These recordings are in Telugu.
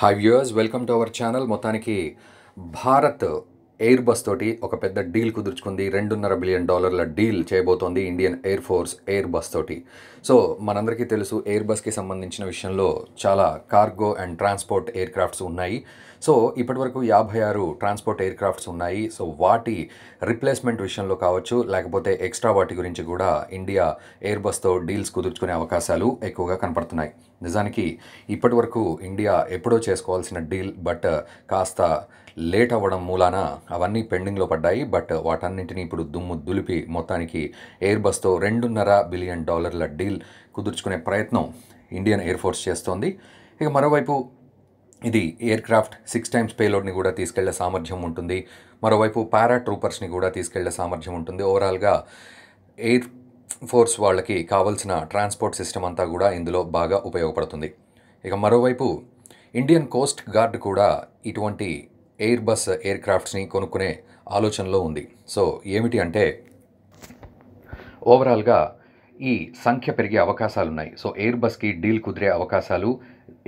hi viewers welcome to our channel మొత్తానికి భారత్ ఎయిర్ బస్ తోటి ఒక పెద్ద డీల్ కుదుర్చుకుంది రెండున్నర బిలియన్ డాలర్ల డీల్ చేయబోతోంది Indian Air Force Airbus తోటి సో మనందరికీ తెలుసు ఎయిర్ బస్కి సంబంధించిన విషయంలో చాలా cargo and transport aircrafts ఉన్నాయి సో ఇప్పటివరకు యాభై ఆరు ట్రాన్స్పోర్ట్ ఎయిర్ క్రాఫ్ట్స్ ఉన్నాయి సో వాటి రిప్లేస్మెంట్ విషయంలో కావచ్చు లేకపోతే ఎక్స్ట్రా వాటి గురించి కూడా ఇండియా ఎయిర్ బస్తో డీల్స్ కుదుర్చుకునే అవకాశాలు ఎక్కువగా కనపడుతున్నాయి నిజానికి ఇప్పటివరకు ఇండియా ఎప్పుడో చేసుకోవాల్సిన డీల్ బట్ కాస్త లేట్ అవ్వడం మూలాన అవన్నీ పెండింగ్లో పడ్డాయి బట్ వాటన్నింటినీ ఇప్పుడు దుమ్ము దులిపి మొత్తానికి ఎయిర్ బస్తో రెండున్నర బిలియన్ డాలర్ల డీల్ కుదుర్చుకునే ప్రయత్నం ఇండియన్ ఎయిర్ ఫోర్స్ చేస్తోంది ఇక మరోవైపు ఇది ఎయిర్ క్రాఫ్ట్ సిక్స్ టైమ్స్ పేలోడ్ని కూడా తీసుకెళ్లే సామర్థ్యం ఉంటుంది మరోవైపు పారా ట్రూపర్స్ని కూడా తీసుకెళ్లే సామర్థ్యం ఉంటుంది ఓవరాల్గా ఎయిర్ ఫోర్స్ వాళ్ళకి కావాల్సిన ట్రాన్స్పోర్ట్ సిస్టమ్ అంతా కూడా ఇందులో బాగా ఉపయోగపడుతుంది ఇక మరోవైపు ఇండియన్ కోస్ట్ గార్డ్ కూడా ఇటువంటి ఎయిర్ బస్ ఎయిర్ క్రాఫ్ట్స్ని కొనుక్కునే ఆలోచనలో ఉంది సో ఏమిటి అంటే ఓవరాల్గా ఈ సంఖ్య పెరిగే అవకాశాలు ఉన్నాయి సో ఎయిర్ బస్కి డీల్ కుదిరే అవకాశాలు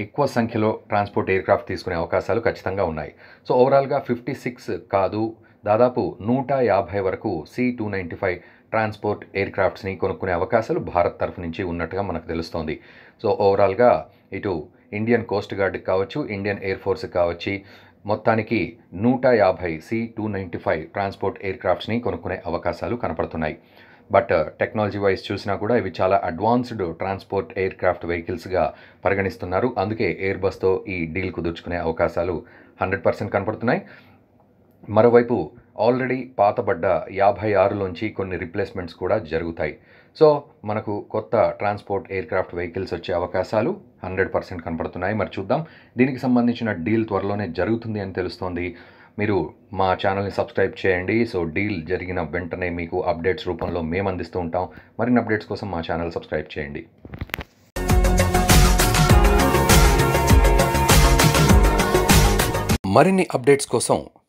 ఎక్కువ సంఖ్యలో ట్రాన్స్పోర్ట్ ఎయిర్ క్రాఫ్ట్ తీసుకునే అవకాశాలు ఖచ్చితంగా ఉన్నాయి సో ఓవరాల్గా ఫిఫ్టీ సిక్స్ కాదు దాదాపు నూట యాభై వరకు C two ninety five transport ఎయిర్ క్రాఫ్ట్స్ని కొనుక్కునే అవకాశాలు భారత్ తరఫు నుంచి ఉన్నట్టుగా మనకు తెలుస్తోంది సో ఓవరాల్గా ఇటు ఇండియన్ కోస్ట్ గార్డ్కి కావచ్చు ఇండియన్ ఎయిర్ ఫోర్స్కి కావచ్చు మొత్తానికి నూట యాభై C two ninety five transport ఎయిర్ క్రాఫ్ట్స్ని కొనుక్కునే అవకాశాలు కనపడుతున్నాయి బట్ టెక్నాలజీ వైజ్ చూసినా కూడా ఇవి చాలా అడ్వాన్స్డ్ ట్రాన్స్పోర్ట్ ఎయిర్ క్రాఫ్ట్ వెహికల్స్గా పరిగణిస్తున్నారు అందుకే ఎయిర్ బస్తో ఈ డీల్ కుదుర్చుకునే అవకాశాలు హండ్రెడ్ పర్సెంట్ కనపడుతున్నాయి మరోవైపు ఆల్రెడీ పాతబడ్డ యాభై ఆరులోంచి కొన్ని రిప్లేస్మెంట్స్ కూడా జరుగుతాయి సో మనకు కొత్త ట్రాన్స్పోర్ట్ ఎయిర్క్రాఫ్ట్ వెహికల్స్ వచ్చే అవకాశాలు హండ్రెడ్ పర్సెంట్ కనపడుతున్నాయి మరి చూద్దాం దీనికి సంబంధించిన డీల్ త్వరలోనే జరుగుతుంది అని తెలుస్తోంది మీరు మా ఛానల్ని సబ్స్క్రైబ్ చేయండి సో డీల్ జరిగిన వెంటనే మీకు అప్డేట్స్ రూపంలో మేము అందిస్తూ ఉంటాం మరిన్ని అప్డేట్స్ కోసం మా ఛానల్ సబ్స్క్రైబ్ చేయండి మరిన్ని అప్డేట్స్ కోసం